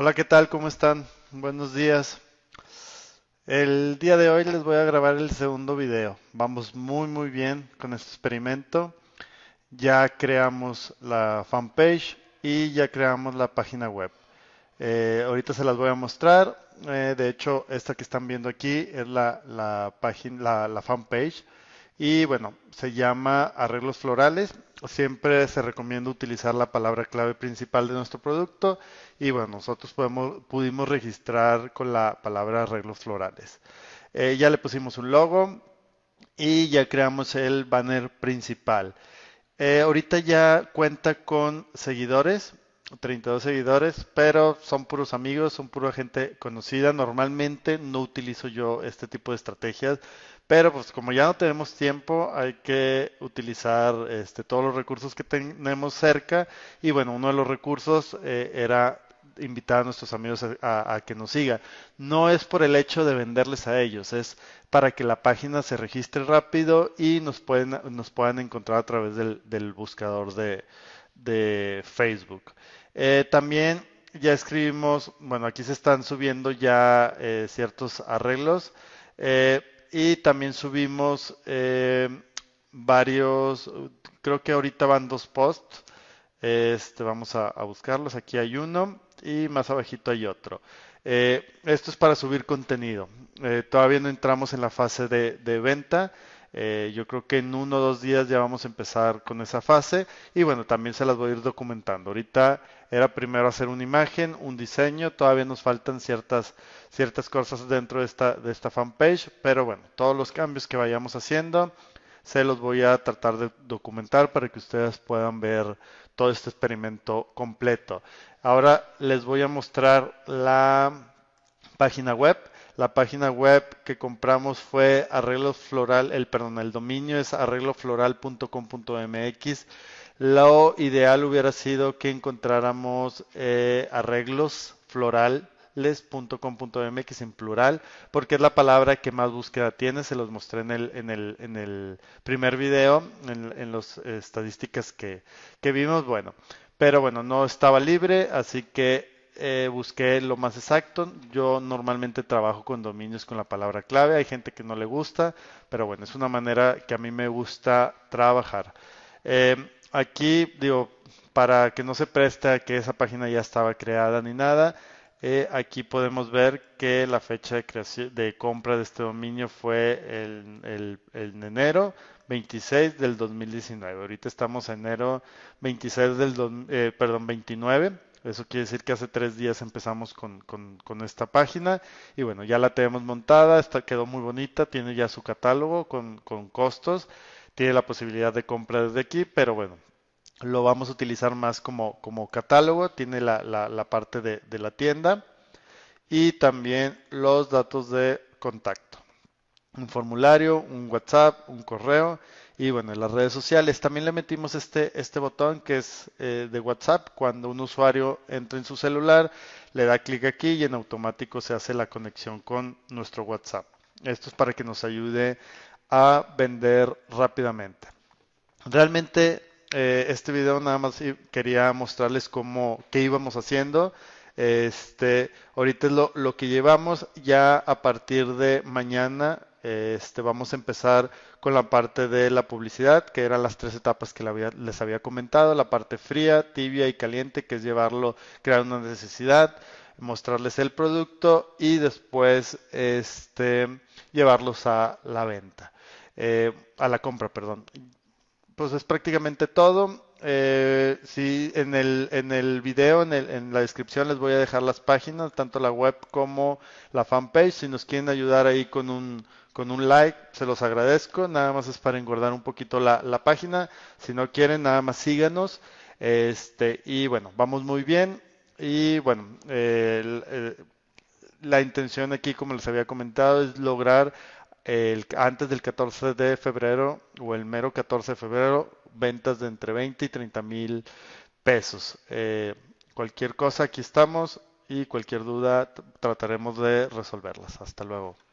Hola, ¿qué tal? ¿Cómo están? Buenos días. El día de hoy les voy a grabar el segundo video. Vamos muy muy bien con este experimento. Ya creamos la fanpage y ya creamos la página web. Eh, ahorita se las voy a mostrar. Eh, de hecho, esta que están viendo aquí es la, la, la fanpage. Y bueno, se llama arreglos florales. Siempre se recomienda utilizar la palabra clave principal de nuestro producto y bueno, nosotros pudimos registrar con la palabra arreglos florales. Eh, ya le pusimos un logo y ya creamos el banner principal. Eh, ahorita ya cuenta con seguidores, 32 seguidores, pero son puros amigos, son pura gente conocida. Normalmente no utilizo yo este tipo de estrategias pero pues como ya no tenemos tiempo, hay que utilizar este, todos los recursos que tenemos cerca. Y bueno, uno de los recursos eh, era invitar a nuestros amigos a, que nos siga. No es por el hecho de venderles a ellos, es para que la página se registre rápido y nos, nos puedan encontrar a través del, buscador de, Facebook. Eh, también ya escribimos, bueno, aquí se están subiendo ya eh, ciertos arreglos y también subimos eh, varios, creo que ahorita van dos posts. Este, vamos a, buscarlos. Aquí hay uno y más abajito hay otro. Eh, esto es para subir contenido. Eh, todavía no entramos en la fase de venta. Eh, yo creo que en uno o dos días ya vamos a empezar con esa fase y bueno, también se las voy a ir documentando. Ahorita era primero hacer una imagen, un diseño, todavía nos faltan ciertas, ciertas cosas dentro de esta, de esta fanpage, pero bueno, todos los cambios que vayamos haciendo se los voy a tratar de documentar para que ustedes puedan ver todo este experimento completo. Ahora les voy a mostrar la página web la página web que compramos fue Arreglos Floral, el perdón, el dominio es arreglofloral.com.mx. Lo ideal hubiera sido que encontráramos eh, arreglosflorales.com.mx en plural, porque es la palabra que más búsqueda tiene, se los mostré en el, en el, primer video, en, las eh, estadísticas que, que, vimos, bueno, pero bueno, no estaba libre, así que eh, busqué lo más exacto. Yo normalmente trabajo con dominios con la palabra clave. Hay gente que no le gusta, pero bueno, es una manera que a mí me gusta trabajar. Eh, aquí, digo, para que no se preste a que esa página ya estaba creada ni nada, eh, aquí podemos ver que la fecha de, creación, de compra de este dominio fue el, el, el enero 26 del 2019. Ahorita estamos en enero 26 del, perdón, 29 eso quiere decir que hace tres días empezamos con, esta página y bueno, ya la tenemos montada, está, quedó muy bonita, tiene ya su catálogo con, costos, tiene la posibilidad de compra desde aquí, pero bueno, lo vamos a utilizar más como, como catálogo, tiene la, parte de, de, la tienda y también los datos de contacto. Un formulario, un WhatsApp, un correo y bueno, en las redes sociales también le metimos este, este botón que es eh, de WhatsApp. Cuando un usuario entra en su celular, le da clic aquí y en automático se hace la conexión con nuestro WhatsApp. Esto es para que nos ayude a vender rápidamente. Realmente eh, este video nada más quería mostrarles cómo, qué íbamos haciendo. Este, ahorita es lo, lo, que llevamos. Ya a partir de mañana este, vamos a empezar con la parte de la publicidad, que eran las tres etapas que les había comentado, la parte fría, tibia y caliente, que es llevarlo, crear una necesidad, mostrarles el producto y después este, llevarlos a la venta, eh, a la compra, perdón pues es prácticamente todo. Eh, en el, en el video, en, el, en la descripción les voy a dejar las páginas, tanto la web como la fanpage. Si nos quieren ayudar ahí con un, con un like, se los agradezco. Nada más es para engordar un poquito la, página. Si no quieren, nada más síganos. Este, y bueno, vamos muy bien. Y bueno, eh, eh, la intención aquí, como les había comentado, es lograr antes del 14 de febrero o el mero 14 de febrero, ventas de entre 20 y 30 mil pesos. Eh, cualquier cosa, aquí estamos y cualquier duda trataremos de resolverlas. Hasta luego.